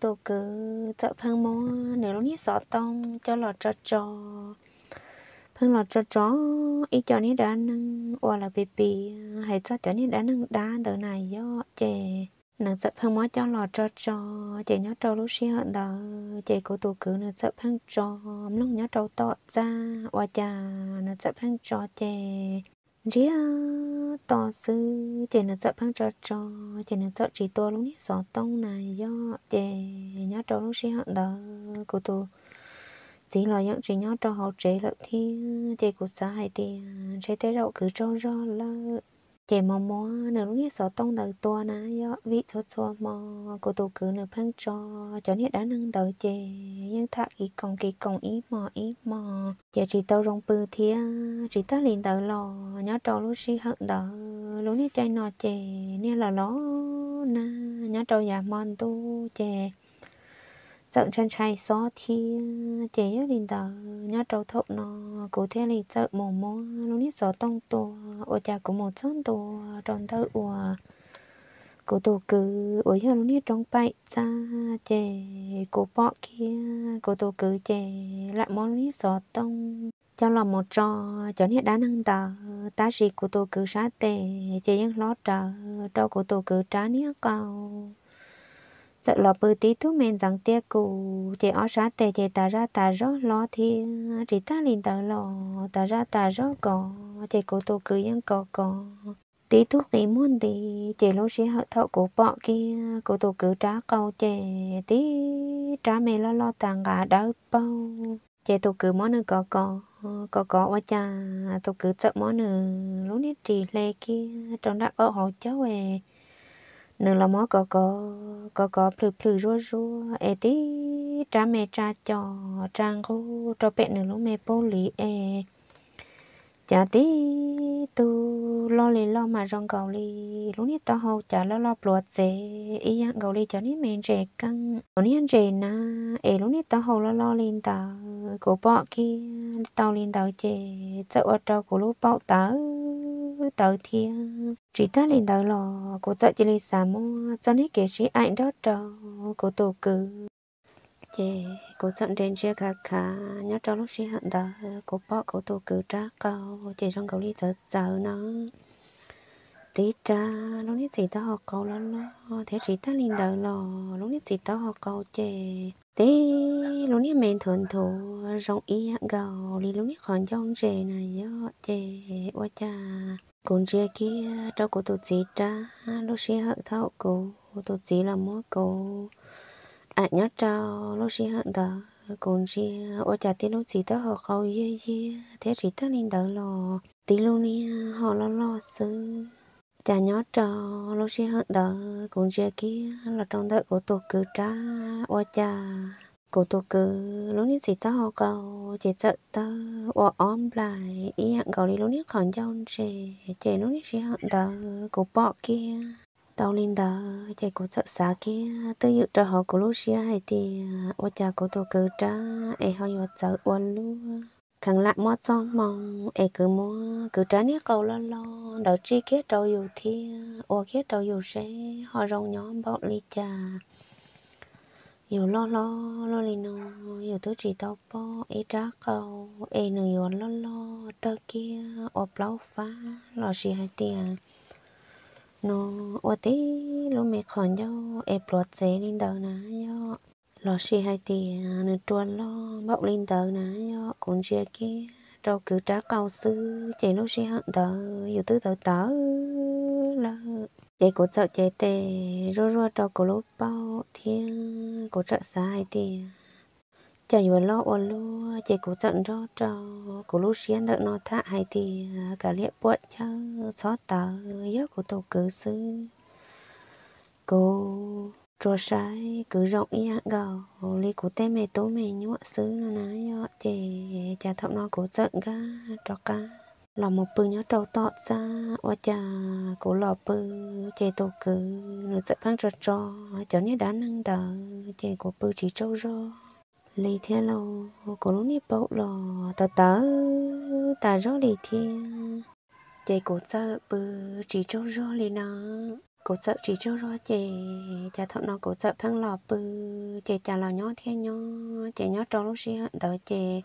tôi cứ chợ phăng mó nếu lúc nhất sợ tông cho lọ cho cho phăng lọ cho cho ý cho ní đã năng hoặc là bì bì hãy cho cho ní đã năng đá từ này do chè nàng chợ phăng mó cho lọ cho cho chè nhớ trâu lúc xí hận đó chè của tôi cứ nàng chợ phăng cho lúc nhớ trâu tọt ra hoặc chà nàng chợ phăng cho chè riêng to sư chỉ nó sợ phăng trò trò chỉ nó sợ chỉ to lúc nhé sợ tông này do chỉ nhớ trò lúc sẽ hận đó của tôi chỉ là những chỉ nhớ trò họ chế lợi thiên chỉ của xã hay tiền sẽ thấy đâu cứ trò rò lơ chè mò mò nửa lúc này sáu tông đầu tua ná yo vị số số mò cô tô cứ nửa phăng cho cho nên đã nâng đầu chè nhưng thà kỳ còn kỳ còn ý mò ý mò chè chỉ tao rong bự thia chỉ tao liền đầu lò nhớ trò lúc si hận đỡ lúc này chơi nọ chè nên là nó na nhớ trò giả mòn tu chè dọn chân chay gió thì chế yếu đình đó nhá trâu thộp nó cụ thể là trợ mồ mồ nó nít gió tông tổ ở nhà của một chân tổ tròn thơ ủa cụ tổ cứ ở nhà nó nít trong bãi ra chế cụ bọ kia cụ tổ cứ chế lại món nít gió tông cho là một trò cho nít đá năng tờ ta gì cụ tổ cứ sát tệ chế yên lót trờ trâu cụ tổ cứ trá nít cầu sợ lo bự tí thú men rằng tia cụ chị ở sát tề chị ta ra ta rõ lo thì chị ta liền ta lo ta ra ta rõ có chị cụ tổ cứ yên có có tí thú cái muốn thì chị lúc sẽ hợp thọ của bọ kia cụ tổ cứ trả câu chị tí trả mẹ lo lo tàng gà đau bao chị tổ cứ món nữa có có có có quá cha tổ cứ sợ món nữa lúc nít chị lê kia trong đã có hậu cháu về nương là mó có có có có phừ phừ rúa rúa ê tí cha mẹ cha cho trang cô cho bé nương lúc mẹ bố lì ê chả tí tu lo lì lo mà rong cầu lì lúc nít tao hầu chả lo lo bluột dễ ý ăn cầu lì chả nít mẹ rẻ căng còn nít ăn rẻ na ê lúc nít tao hầu lo lo lên tao cổ bọ kia tao lên tao chè sợ ở trâu của lúc bọ tao tàu thia chỉ ta lên tàu lò cô sợ chỉ lên xả mò cho nên kể chỉ ảnh đó cho cô tổ cử chị cô sợ trên chiếc cả cả nhớ cho lúc chị hận đó cô bỏ cô tổ cử trả cầu chị trong cầu đi sợ giàu nó tí cha lúc nãy chị ta học câu lắm lo thế chị ta lên tàu lò lúc nãy chị ta học câu chị tí lúc nít mình thuần thủ rong ý gầu đi lúc nãy còn trong trẻ này yo chị ô cha cũng chia kia đâu có tổ chí cha lúc xí hận thao cổ tổ chí là mua cổ à nhớ trao lúc xí hận đó cũng chia ở nhà tí lúc chí đó họ khâu ye ye thế chỉ ta nên đỡ lo tí lúc nè họ lo lo sư cha nhớ trao lúc xí hận đó cũng chia kia là trong đợi của tổ cử cha ở nhà cô tôi cứ lúc nít gì tao cầu chỉ sợ tao ở ôm lại ý hạng cầu đi lúc nãy còn nhau chè chè lúc nãy chỉ hạng tao cô bỏ kia tao lên đó chè cô sợ xa kia Tự dự cho họ của lúc xia hay thì ở cha cô tôi cứ cha ấy họ nhọt sợ uốn luôn khẳng lại mót xong mong ai cứ mua cứ trả nãy cầu lo lo đầu chi kia trâu dù thi ô kia trâu dù xe, họ rong nhóm bọn đi trà yêu lo lo lo li no yo tu chỉ tao po e ra câu e nửa yo lo lo tao kia o plau phá lo gì hai tia nó ô tí lúc mẹ còn yo e plot dễ lên đầu ná yo lo gì hai tia nữa tuần lo bọc lên đầu ná yo cũng chia kia đâu cứ trá câu sư chỉ lúc gì hận tớ yêu tu tớ tớ là chế cố trợ chế tê rô rô cho cố lô bao thiên cố trợ sai tê chả vừa lo ô lô chế cố trợ rô cho cố lô xiên đợi nó thả hay tê cả liệp bội chớ xó tờ yếu cố tổ cứ sư cố trò sai cứ rộng ý ạ gò lý cố tê mê tố mê nhọ sư nó nói chế chả thọ nó cố trợ ga cho cá lò một bữa nhớ trâu tọ ra ở cha cổ lò bự chè tổ cử nó sẽ phang trò trò cho nhớ đá năng đờ chè cổ bự chỉ trâu rô lì thiên lò cổ lúc nếp bậu lò tờ tớ tà rô lì thiên chè cổ sợ bự chỉ trâu rô lì nó cổ sợ chỉ cho rô chè cha thọ nó cổ sợ phăng lò bự chè cha lò nhó thiên nhó chè nhó trâu lúc xí hận đỡ chè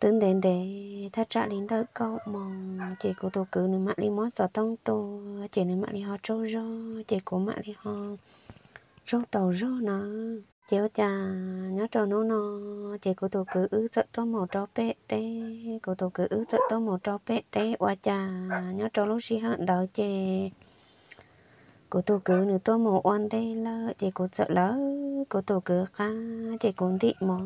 tưởng đến để ta trả đến đâu câu mong chị của tôi cứ nửa mặt đi món sợ tông tô chị nửa mặt đi họ trâu rô chị của mặt đi họ rô tàu rô nó chị ở cha nhớ trò nó nó chị của tôi cứ ứ sợ tôi màu trò bé té, của tôi cứ ứ sợ tôi màu trò bé té, qua cha nhớ trò lúc si hận đầu chị cô tôi cứ nữ tôi mồ oan đây là thì cô sợ lỡ cô tôi cứ cá thì cô định mò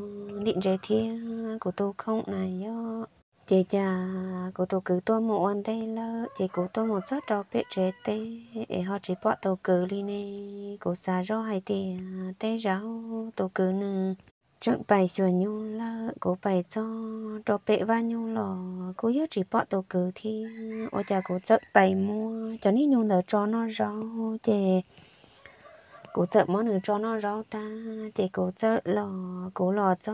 định rẻ thia cô tôi không này yo chị cha cô tôi cứ tôi mồ oan đây là thì cô tôi một sát trò bị rẻ tê họ chỉ bỏ tôi cứ li nè cô xa rõ hay thì tê ráo tôi cứ nữ chẳng bài xua nhung là cố bài cho cho bệ va nhung lò cố nhớ chỉ bỏ tổ cử thì ô cha cố chợ bài mua cho nên nhung là cho nó rõ chè cố chợ món nữa cho nó rõ ta chè cố chợ lò cố lò cho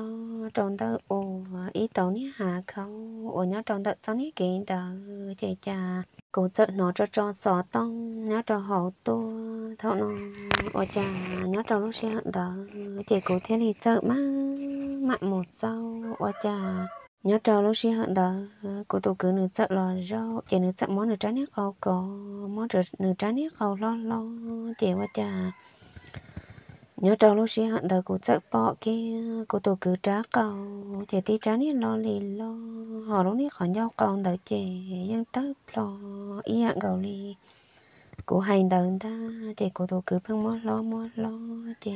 trong tờ ô ý tàu ní hà khâu ô nhớ trong tờ sau ní kiện tờ chè cha cố chợ nó cho cho sọ tông nhớ cho hậu tôi thọ nó ở trà nó trong lúc xe đó chỉ có thế thì sợ má mặn một sau ở trà nhớ trâu lúc xưa hận đó cô tổ cứ nửa sợ lo rau chị nửa sợ món nửa trái nước cầu có món nửa nửa trái nước cầu lo lo chị qua cha nhớ trâu lúc xưa hận đó cô sợ bỏ kia cô tổ cứ trá cầu chị tí trái nước lo lì lo họ lúc nước khỏi nhau còn đợi chị nhưng tới lo ý hận cầu lì cú hành động ta thì cú tôi cứ phăng mót lo mót lo thì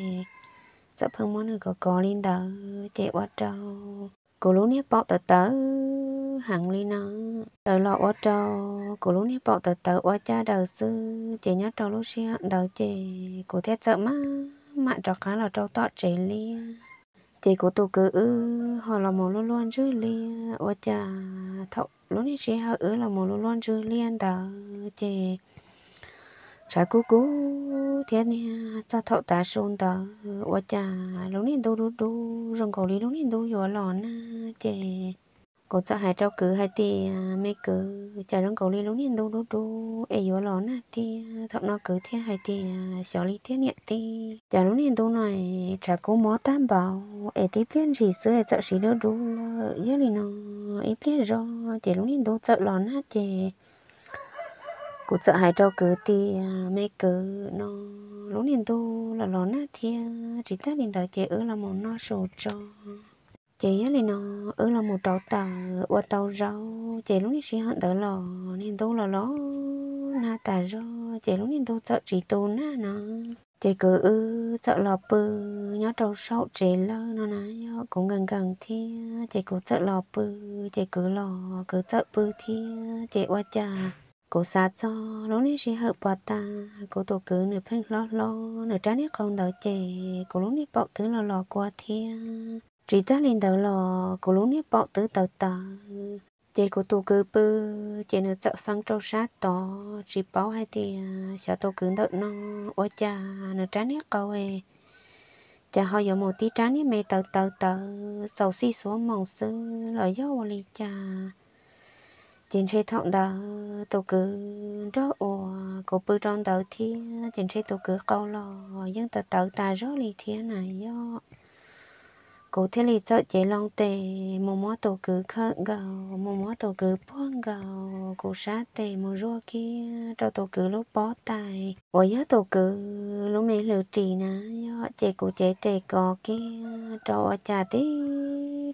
sắp phăng mót nữa có có lên đó thì bắt trâu cú lúc nếp bọ tờ tớ hẳn lên nó tờ lọ bắt trâu cú lúc nếp bọ tờ tớ bắt cha đầu sư thì nhớ trâu lúc xe đầu thì cú thét sợ má mạ trò cá là trâu tọt chảy lia thì cú tôi cứ họ là một luôn luôn dưới lia bắt cha thọ lúc nếp xe họ ư là một luôn luôn dưới lia đó thì trái cú cú thế nè cha thọ ta sơn ta ở cha lúc nãy đâu đâu đâu rồng cầu lý lúc nãy đâu vừa lòn na chè cô cha hai trâu cứ hai tì mấy cứ cha rồng cổ lý lúc nãy đâu đâu đâu ấy vừa lòn na thì thọ nó cứ thế hai tì xỏ lý thế nè thì cha lúc nãy đâu này cha cú mó tam bảo ấy tiếp liên gì xưa sợ gì đâu đâu giờ này nó ấy liên rồi chè lúc nãy đâu sợ lòn na chè cụ sợ hai trâu cứ ti mấy cứ nó lúc nhìn tu là lón á thì chỉ ta nhìn tới chế ư là một nó sổ cho chế á thì nó ư là một trâu tờ qua tàu rau chế lúc nhìn xí hận tới lò nhìn tu là ló na tà rau chế lúc nhìn tu sợ chỉ tu na nó chế cứ ứ sợ lò bự nhớ trâu sau chế lơ nó nói cũng gần gần thì chế cứ sợ lò bự chế cứ lò cứ sợ bự thì chế qua trà cô xa cho lúc nãy chị hợp bà ta cô tổ cứ nửa phanh lo lo nửa trái nước không đỡ chè cô lúc nãy bọc thứ lo lo qua thia chỉ ta lên đầu lò cô lúc nãy bọc thứ tàu ta chị cô tổ cứ bơ chị nửa chợ phăng trâu sát to chỉ bảo hai thì sợ tổ cứ đợi nó ôi cha nửa trái nước câu ấy chả họ giờ một tí trái nước mẹ tàu tàu tàu sầu xi số mỏng sư lời dấu lì cha tiền chế thọng đó tôi cứ đó ồ có bự trong đầu thì tiền chế tôi cứ câu lò, nhưng tôi tự ta rõ lý thế này do cô thể là cho chế long tê mồ mó tổ cứ khơ gầu mồ mó tổ cứ phong gầu cô sát tê mồ rùa kia cho tổ cứ lúc bó tài bỏ giá tổ cứ lúc mấy lựa trì nà nhớ chế cụ chế tê có kia cho cha tê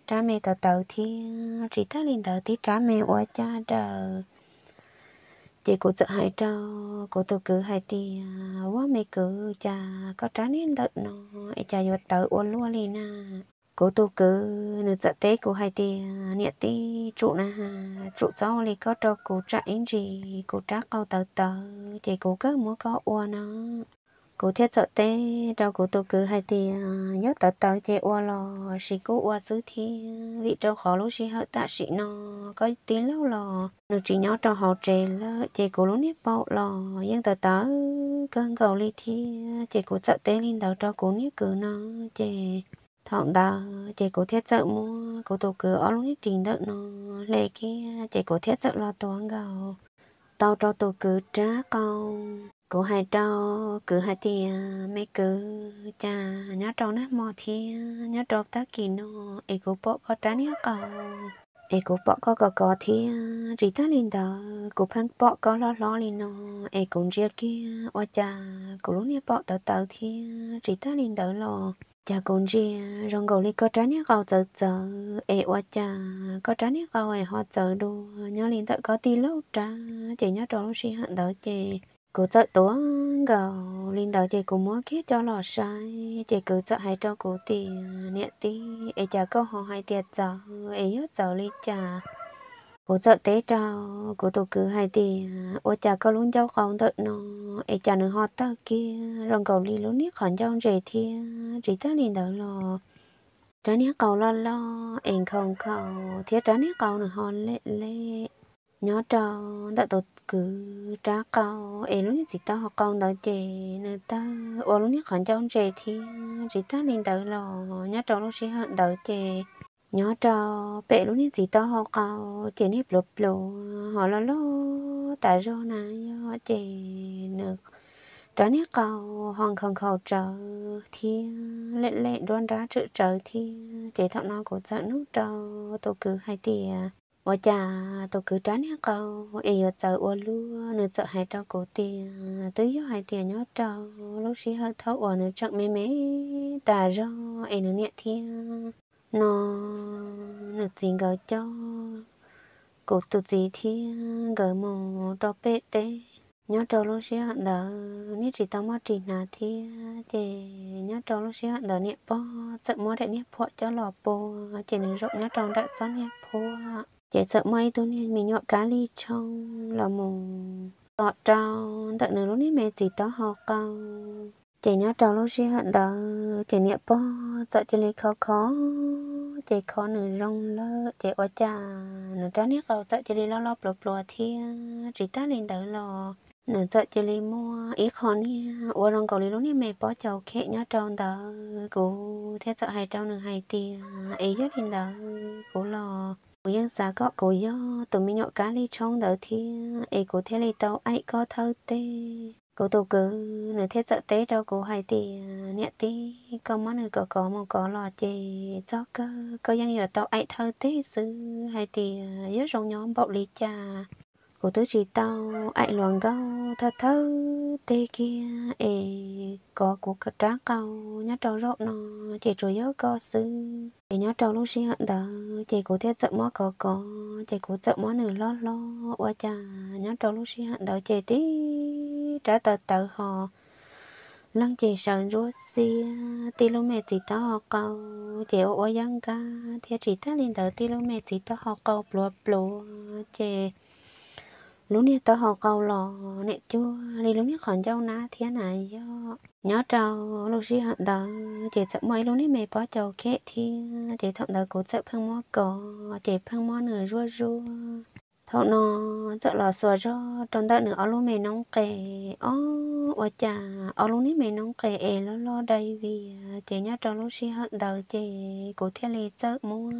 cha mẹ tờ tờ thì chỉ ta linh tờ thì cha mẹ ở cha đời chị cụ sợ hại cho cụ tôi cứ hại thì quá mẹ cứ cha có trả nên đợt nó cha vô tờ uốn lúa liền à cô tu cứ nửa dạ tế cô hai tê nhẹ tê trụ na ha trụ sau lì có cho cô trả in gì cô trả câu tờ tờ thì cô cứ muốn có ua nó cô thiết sợ tế đâu cô tu cứ hai tê nhớ tờ tờ thì ua lò xì cô ua xứ thì vị trâu khó lúc xì hở tạ xì nó có tí lâu lò nửa chỉ nhớ trâu họ trề lơ thì cô lúc nếp bầu lò nhưng tờ tờ cơn cầu lì thì thì cô sợ tế lên đầu trâu cô nếp cứ nó thì thằng ta chỉ có thiết sợ mua có tổ cửa ở lúc nhất trình đó nó lệ cái chỉ có thiết sợ lo toán gạo tao cho tổ cửa trả con cô hai trâu cửa hai thì mấy cửa cha nhớ trâu nó mò thì nhớ trâu ta kỳ nó e cô bỏ có trả nhớ con e cô bỏ có có có thì chỉ ta lên đó cô phân bỏ có lo lo lên nó e cũng riêng kia oa cha cô lúc nãy bỏ tao tao thì chỉ ta lên đó lo cha cũng chi rong gầu li có trái nhá gầu giờ giờ ế wa cha có trái nhá gầu ế họ giờ đồ nhớ liền tự có tí lâu cha chỉ nhớ tròn lúc xí hận đó chị cứ sợ tố gầu liền đó chị cũng muốn kia cho lò sai chị cứ sợ hai cho cố tiền niệm tí ế cha câu họ hai tiệt giờ ế hết giờ li cha cô sợ té cho cô tổ cứ hay thì ô cha có luôn cháu con đợi nó ấy chả nó họ ta kia rong cầu ly luôn nhé khỏi cháu rể thì rể ta liền đó lo trái nhé cầu lo lo em không cầu thiết trái nhé cầu nó họ lệ lệ nhớ cho đã tổ cứ trả cầu em lúc gì ta họ con đợi chị người ta ô lúc nhé khỏi cháu rể thì rể ta liền đó lo nhớ cho lúc sẽ đợi chị nhỏ trò bé luôn này gì to họ cao chỉ hết lụp lộ họ lo lo tại do này họ chỉ được trở nét cao hoàn không khẩu trở thiên lệ lệ đoan ra chữ trở thiên chỉ thọ nó của sợ nước trò tôi cứ hai tiền ở à. cha tôi cứ trán nét cao ấy ở chợ ở luôn nửa chợ hai trò cổ tiền à. tứ do hai tiền à nhỏ trò lúc xí hơi thấu ở nửa chợ mê mê tại do ấy nửa nhẹ thiên nó nó chỉ gỡ cho cụ tụ chỉ thì gỡ mồ cho bé té nhớ trâu lúc xưa hận đỡ ní chỉ tao mà chỉ nà thiên chè nhớ trâu lúc xưa hận đỡ niệm po sợ mua đại niệm po cho lò po chè nên rộng nhớ trâu đại cho niệm po chè sợ mây tu niệm mình nhọ cá ly trong là mồ tọt trâu tận nửa lúc niệm mẹ chỉ tao học câu chị nhớ trâu lúc xí hận đó chị nhớ bó sợ chị lấy khó khó chị khó nửa rong lơ chị ở cha nửa trái nước cầu sợ chị lấy lo lo bồ bồ thiên chỉ ta lên đỡ lo nửa sợ chị lấy mua ít khó nha ở rong cầu lấy lúc nè mẹ bó cháu khẽ nhớ trâu đó cố thế sợ hai trâu nửa hai tia ấy rất lên đỡ cố lo cô dân xã có cô do tụi mình nhậu cá ly trong đỡ thiên ấy cố thế lên tàu ấy có thâu tê cô tô cứ nửa thiết sợ tế cho cô hai thì à, nhẹ tí công món người có có một có lò chê cho cơ cơ dân giờ tao ấy thơ tế sư hai thì à, rất rong nhóm bọc lý trà cô tứ chỉ tao ấy luồng gâu thơ thơ tế kia ê có cuộc cất rác câu nhá trò rộn nó chỉ chủ yếu có sư ê nhá trò lúc xí hận đó chỉ cô thiết sợ mó có có chỉ cô sợ mó nửa lo lo qua trà nhá trò lúc xí hận đó chỉ tí trả tờ tờ họ lăng chỉ sợ rúa xia ti lô mẹ chỉ tao họ cầu chỉ ô yang ca thì chỉ ta lên tờ ti lô mẹ chỉ tao họ cầu plua plua chỉ lúc nãy tao họ cầu lò nè chú đi lúc nãy còn dâu ná thế này do nhớ trâu lúc xí hận đó chỉ sợ mấy lúc nãy mẹ bỏ trâu khét thì chỉ thậm đó cố sợ phăng mò cỏ chỉ phăng mò nửa rúa rúa thọ nó sợ là sợ cho trong đó nữa alo mẹ nóng kề ó ở chả alo ní mẹ nóng kề ê lo lo đây vì à, chị nhớ cho lúc xí hận đầu chị cụ thiên lì sợ mua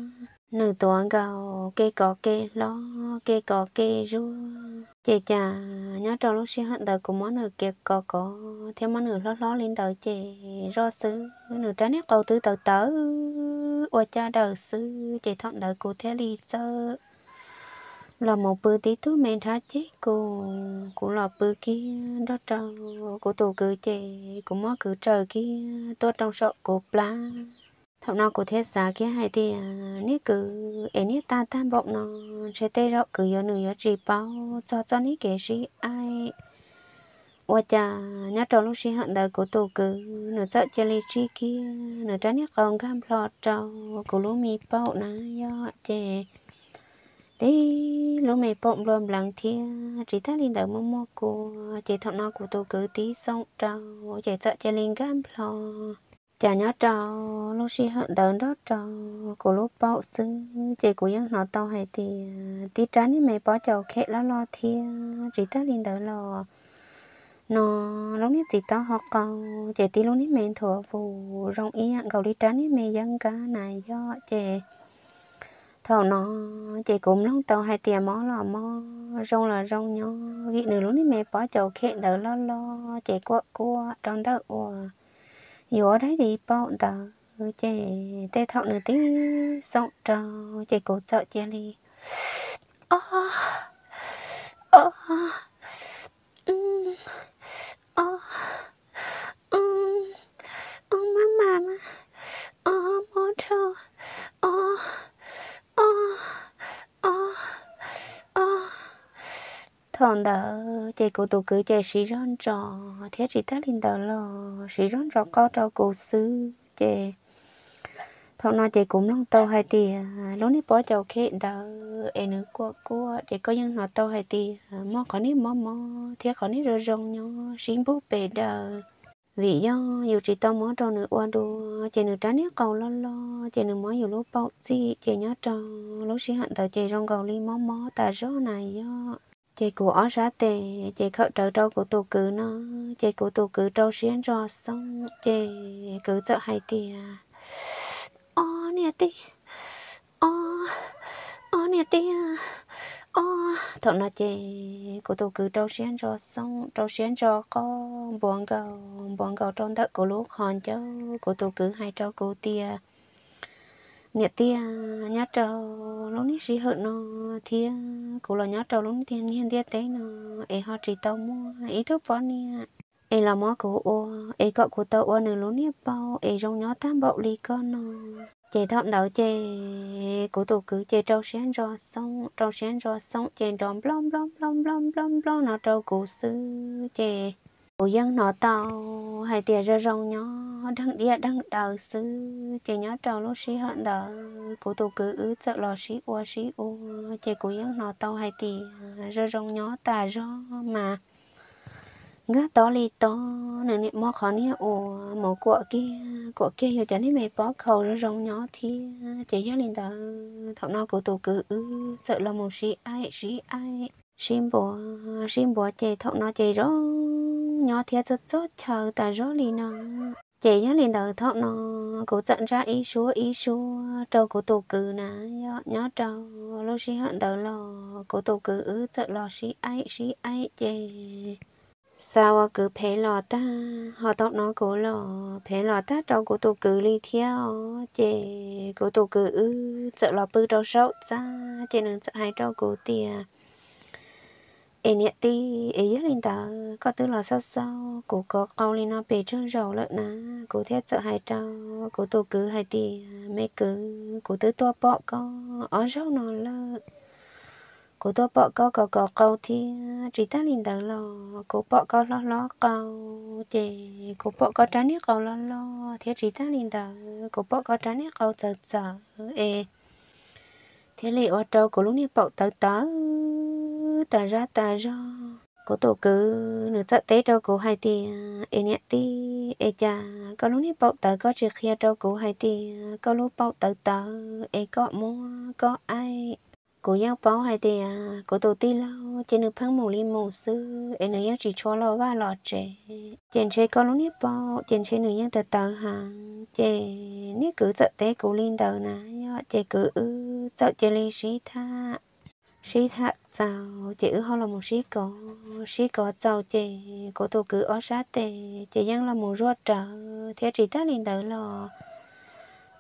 nữ tuần gạo kê cỏ kê lo kê cỏ kê ru chị chả nhớ cho lúc xí hận đầu của món nữ kê cỏ cỏ thêm món nữ lo lo lên đầu chị do xứ nữ trái nét cầu tư tờ tớ ở chả đầu xứ chị thọ đầu cụ thiên lì sợ là một bữa tí thứ mẹ đã chết cô cũng là bữa kia đó trong của tổ cứ chè cũng mất cứ chờ kia tôi trong sợ của plá thằng nào của thế giá kia hay thì à, nít cứ em nít ta tan bọc nó sẽ tê rọ cứ nhớ nữ nhớ chỉ bao cho cho nít kể gì ai và cha nhớ trong lúc sinh hận đời của tổ cứ nửa sợ chơi ly chi kia nửa trái nhớ còn cam lọt trâu của lúc mi bao ná do chè đi lúc mày bỗng lồm lặng thì chỉ thấy linh đỡ mơ mơ cô chỉ thọ nó của tôi cứ tí xong trâu chỉ sợ chỉ linh gam lo chả nhớ trâu lúc si hận đớn đó trâu của lúc bão sư chỉ của những nó to hay thì tí trán như mày bỏ chầu khẽ lá lo thì chỉ thấy linh đỡ lo nó lúc nít gì to họ cầu chỉ tí lúc nít mẹ thua vụ rong ý cầu đi trán như mẹ dân cả này do chè thầu nó chỉ cũng lông tàu hai tiền mó là mó rong là rong nhó vị nữ lúc này mẹ bỏ chầu khẹn đỡ lo lo chạy qua qua trong đỡ qua yếu đấy thì bọn tờ chị tê thọ nửa tí xong trò chạy cố sợ chạy đi oh, oh. thằng đó chạy cổ tụ cứ chạy sĩ rong trò thế chỉ ta linh đó lo sĩ rong trò có trò cổ sư chạy thằng nó chạy cũng long tàu hai tì, lúc này bỏ chầu khế đó em nữ của cô chạy có những họ tàu hai tì, mò có ní mò mò thế có ní rồi rong nhau xin bố bề đó vì do dù chị tao mó trò nữ qua đồ chạy nữ trái nhát cầu lo lo chạy nữ mó dù lúc bao gì chạy nhát trò lúc sĩ hận tàu chạy rong cầu ly mó mó tà rõ này do chị cụ ở ra tề chị khóc trở trâu của tổ cử nó chị cụ tổ cử trâu xuyên rồi xong chị cứ sợ hai tia ô à. nè tí ô ô nè tí ô thằng là chị cụ tổ cử trâu xuyên rồi xong trâu xuyên rồi có buồn cầu buồn cầu trong đất của lúc hòn cháu của tổ cử hai trâu cụ tia nhẹ tia nhát trâu lúc nít gì hơn nó thia cụ là nhát trâu lúc nít tiền hiện tia tế nó ấy họ chỉ tao mua ý thức bỏ nè ấy là mua cụ ô ấy gọi cụ tao ô nè lúc nít bao ấy trong nhát tam bậu ly con nó chị thậm đầu chị cụ tụ cứ chị trâu sáng rồi xong trâu sáng rồi xong chị đom blom blom blom blom blom blom nó trâu cụ sư chị dân nó tàu hay tiền ra rong nhó đang địa đang đào sư chị nhó trâu lúc sĩ hận đó cụ tổ cứ ứ sợ lò sĩ ô sĩ ô chị cụ dân nó tàu hay tiền ra rong nhó tà gió mà ngã to li to nè nè mò khó nè ô mò của kia của kia hiểu chả nên mày bó khẩu ra rong nhó thì chị nhớ lên đó thằng nó cụ tổ cứ ứ sợ lò một sĩ ai sĩ ai xin bỏ xin bỏ chị thằng nó chị rồi nhỏ thiệt rất sốt chờ ta rốt lì nó chị nhớ liền đầu thọ nó cố dẫn ra ý xua ý xua trâu cố tổ cử nà nhỏ nhỏ trâu lô xí hận đầu lò cố tổ cử ứ sợ lò xí ai xí ai chị sao à, cứ phê lò ta họ tóc nó cố lò phê lò ta trâu cố tổ cử đi theo chị cố tổ cử ứ sợ lò bư trâu sâu ra chị đừng sợ hai trâu cố tiền em nhẹ tí ấy linh ta có tư là sao sao cô có câu linh nó bề trơn rầu lợn nà cô thiết sợ hai trâu cô tổ cứ hai ti mẹ cứ cô tư to bọ có ở rau nó lợn cô to bọ có có có câu thi chỉ ta linh ta lo cô bọ có lo lo câu chè cô bọ có trái nước câu lo lo thế chỉ ta linh ta cô bọ có trái nước câu sợ sợ ê thế liệu ở trâu của lúc này bọ tới tới ta ra ta ra có tổ cứ nửa sợ tế cho cô hai tì em nhẹ tì em cha có lúc này bảo tớ có chuyện kia cho cô hai tì có lúc bảo tớ tớ em có mua có ai cô giáo bó hai tì cô tổ tì lâu trên nửa phăng mù li mù sư em nửa giáo chỉ cho lo và lo trẻ trên chơi có lúc này bảo trên chơi nửa giáo tớ tớ hàng chè nếu cứ sợ tế cô linh đầu nà chè cứ sợ chơi li sĩ tha sĩ thạ giàu chị họ là một sĩ có sĩ có giàu chị có tổ cứ ở sát tề chị dân là một ruột trợ. thế chị ta lên tới là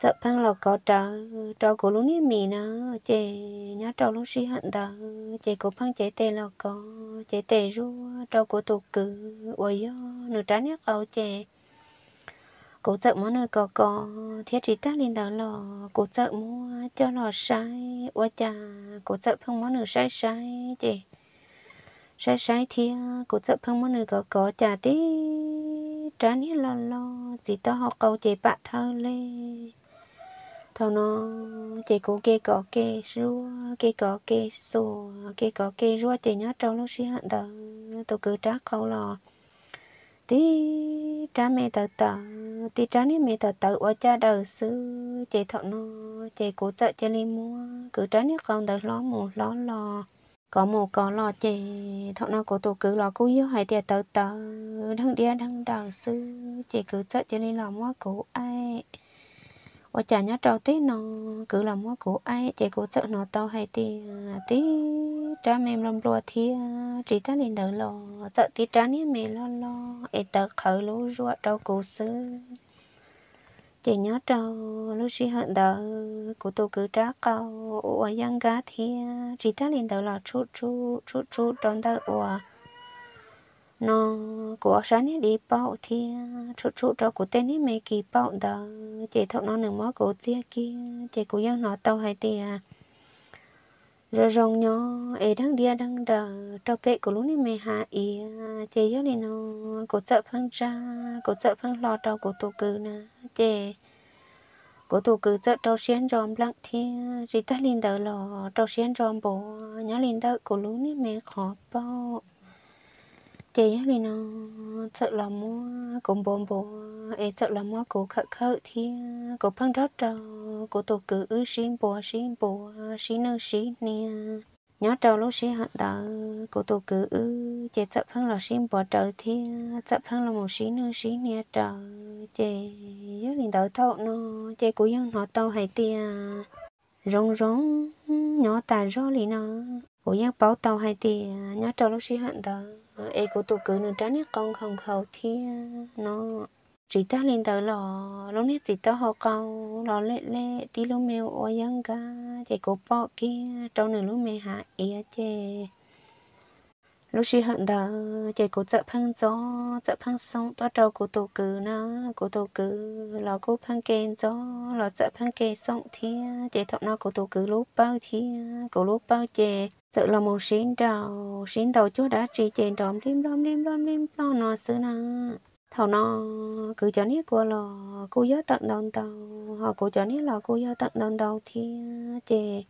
sợ phăng là có trợ, trợ của lúc này mì nó chị nhớ trợ lúc sĩ hận đó chị có phăng chế tề là có chế tề ru trợ của tổ cứ ôi yo nửa trái nước ao chị cố trợ món nơi có có thiết trí tác lên đó lò cố trợ mua cho lò sai quá cha cố trợ không món nơi sai sai chị sai sai thì cố trợ không món nơi có có cha tí trán hết lo lo chỉ to họ câu chị bạn thơ lê thâu nó chị cố kê có kê rua kê có kê xua kê có kê rua chị nhớ trâu lúc xí hận đó tôi cứ trác câu lò tí cha mẹ tờ tờ tí cha ni mẹ tờ tờ ở cha đời xứ chị thọ nó chị cố sợ chị đi mua cứ cha ni không đợi lo mù lo lo có mù có lo chị thọ nó cố tổ cứ lo cố yêu hay tiệt tờ tờ đang đia đang đời xứ chị cứ sợ chị đi lo mua cố ai ở chả nhớ trâu tí nó cứ làm quá cố ai chỉ cố sợ nó tao hay tí à, tí trả mềm lầm lùa thì chỉ ta nên đỡ lo sợ tí trả nên mềm lo lo ấy tớ khởi lũ ruột trâu cố xứ chỉ nhớ trâu lúc chỉ hận đỡ cố tôi cứ trả cầu ở dân gá thì chỉ ta nên đỡ lo chút chút chút chút trong đời ủa nó của sáng nay đi bao thì chút chút đó của tên ấy mấy kỳ bao đó chỉ thọ nó nửa mó của tia kia chỉ của dân nó tàu hai thì rồi rong nhỏ ấy đang đi đang đờ trâu bệ của lũ này mẹ hạ ý chỉ do này nó của chợ phăng ra của chợ phăng lo trâu của tổ cử nè chỉ của tổ cử chợ trâu xiên ròm lặng thì chỉ ta lên đờ lò trâu xiên ròm bố nhớ lên đờ của lũ này mẹ khó bao chị thì nó sợ là mua cũng bồn bồn ấy sợ là mua cũng khờ khờ thì à, cũng phân rất cho cũng tổ cử ư xin bồ xin bồ xin nơ xin nè nhớ trâu lúc xin hận đó cũng tổ cử ư chị sợ phân là xin bồ trời thì à, sợ phân là một xin nơ xin nè trời chị nhớ liền đỡ thâu nó chị cố gắng nó tao hay tia à, rong rong nhớ tà rô liền nó cố gắng bảo tao hay tia nhớ trâu lúc xin hận đó ai của tôi cứ trái tránh con không khâu thì à, nó chỉ ta lên tới lò lúc nét chỉ ta họ câu lò lệ lệ tí lúc mèo ô yang cả chạy cổ bỏ kia trâu nửa lúc mẹ hạ ý chê lúc xí hận đó chạy cổ chợ phăng gió chợ phăng sông to trâu cổ tổ cử nó cổ tổ cử lò cổ phăng kê gió lò chợ phăng kê sông thì chạy thọ nó cô tổ cử lúc bao thì cô lúc bao chê sự là một xin đầu xin đầu chúa đã chỉ trên đom đêm đom đêm đom đêm to nó xứ na thầu nó cứ cho nít của lò cô gió tận đòn tàu họ cô cho nít lò cô gió tận đòn đầu thì chè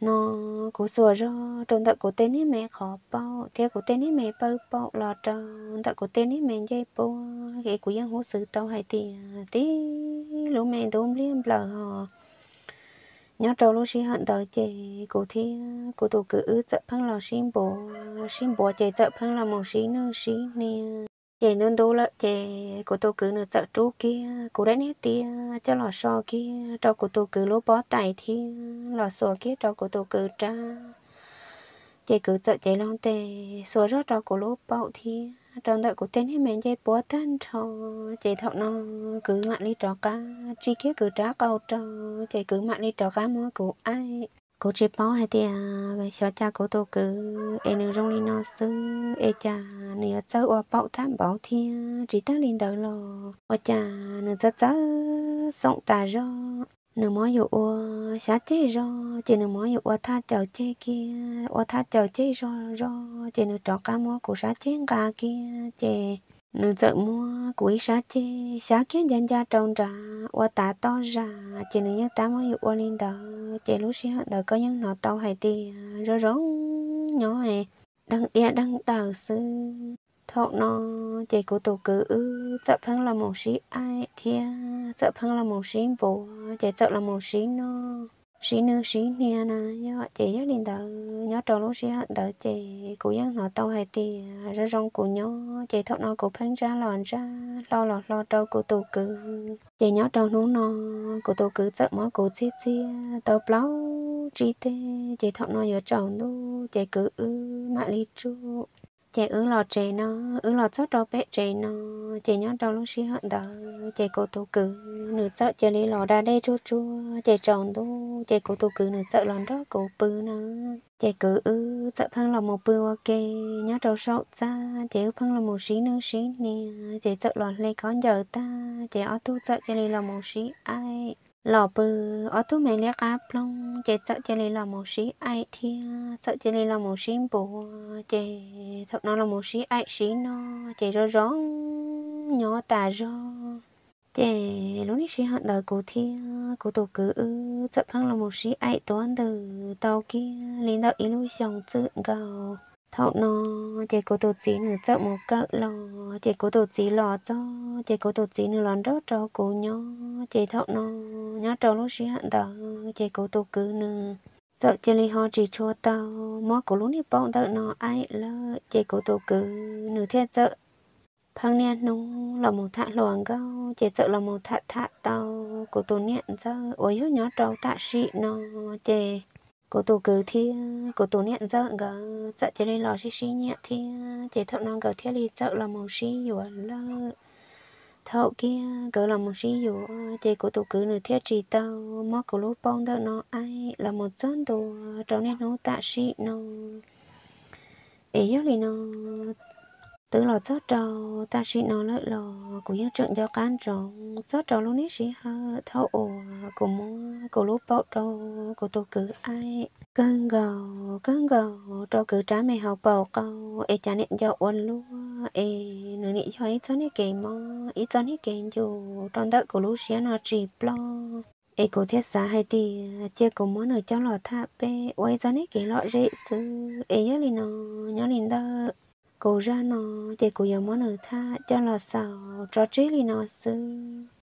nó cô sửa ra trong tận của tên ấy mẹ khó bao theo của tên ấy mẹ bao bao lò trong tận của tên ấy mẹ dây bao cái của dân hồ sự tàu hay tiền tí lũ mẹ đôm liêm lờ họ nhớ trâu lúc sinh hận tới chị cụ thi cụ tổ cử ư chợ phăng là xin bố xin bố chị chợ phăng là một sinh nữ sinh nè chị nên đâu là chị cụ tổ cử nữa chợ trú kia cụ đấy nè tia cho lò so kia trâu cụ tổ cử lỗ bó tài thi lò so kia trâu cụ tổ cử cha chị cử chợ chị long tề so rớt trâu cụ lỗ bó thi trong đợi của tên hết mình dây bố thân cho chị thọ nó cứ mạng đi trò cá chi kia cứ trả câu cho chị cứ mạng đi trò cá mua của ai cô chị bao hay thì cho cha cô tôi cứ em đừng rong đi nó sư em cha ở cháu ở bảo tham bảo thi chỉ ta lên đời lo ở cha nếu cháu cháu sống ta rồi nếu mà yêu ô sẽ chơi rồi chỉ nếu mà yêu ô tha chầu chế kia ô tha chầu chế rồi rồi chỉ nếu trọ cá mua của sẽ chơi cả kia chỉ nếu tự mua của sẽ chơi sẽ kia dân gia trồng ra ô ta to ra chỉ nếu như ta mà yêu ô lên đó chỉ lúc xưa đó có những nó tàu hay tiền rồi rồi nhỏ này đang đĩa đang đào sư thọ nó chạy của tổ cứ sợ phăng là một sĩ ai thia sợ phăng là một sĩ bố chạy sợ là một sĩ nó sĩ nữ sĩ nia na yo chạy yo điện tử nhớ trò lúc sĩ hận tử chạy của dân nó tao hay tì ra rong của nhớ chạy thọ nó của phăng ra lòn ra lo lọt lo trâu của tổ cứ chạy nhớ trò nó nó của tổ cứ sợ mỏ của chết chia tao plau chi tê chạy thọ nó yo tròn đu chạy cứ ư mà li chu chị ứ lò chị nó ứ lò sót đâu bé chị nó chị nhớ đâu lúc xí hận đó chị cố tụ cử nửa sợ chị đi lò ra đây chua chua chị tròn đó chị cố tụ cử nửa sợ lần đó cố bư nó chị cứ ư sợ phăng lòng một bư ok nhớ đâu sâu ra chị ư phăng lòng một xí nữa xí nè chị sợ lần lấy con giờ ta chị ở tu sợ chị đi lòng một xí ai lò bơ ở tu mẹ liếc áp long chế sợ chế lấy là một sĩ ai thia sợ chế lấy là một sĩ bố chế thật nó là một sĩ ai sĩ nó chế rõ rõ nhỏ tà rõ chế lúc này sĩ hận đời cụ thia cụ tổ cứ ư sợ phăng là một sĩ ai toán từ tàu kia lên đạo ý lui xong tự gào thọ nó chỉ cố tổ chí nữa cho một cỡ lo chỉ cố tổ chí lo cho chỉ cố tổ chí nữa lon rót cho cô nhó chỉ thọ nó nhó cho lúc xí hạn đó chỉ cố tổ cứ nữa sợ chỉ lý họ chỉ cho tao mỗi cổ lúc nếp bọn tao nó ai lỡ chỉ cố tổ cứ nửa thiết sợ phang nè nó là một thạ loạn gâu chỉ sợ là một thạ thạ tao cố tổ niệm sợ ôi hứa nhó trâu tạ sĩ nó chỉ cô tu cứ thi, cô tu nhận dợ gờ dợ chỉ lên lò xí xí nhẹ thì chỉ thợ non gỡ thiết lì dợ là một xí dù là thợ kia gờ là một xí dù chỉ cô tu cứ nửa thiết chỉ tao mó cô lú bông thợ nó ai là một dân đồ trong nên nó tạ xí nó ấy yếu lì nó tự lo cho trò ta chỉ nó lợi lo của những chuyện do can trọng cho trò luôn ấy chỉ ha thâu ồ của mua của lúc bảo trò của tôi cứ ai cơn gò cơn gò trò cứ trả mày học bảo câu ê cha niệm cho ôn luôn ê nửa niệm cho ấy cho niệm kề mò ý cho niệm kề dù trong đất của lúc xía nó chỉ lo ê cô thiết xã hay thì chưa cùng món ở cho lò tháp bê quay cho niệm kề lọ rễ sư ê nhớ liền nó nhớ liền đó cô ra nó chạy cô giờ món ở tha cho là sao cho trí li nó xưa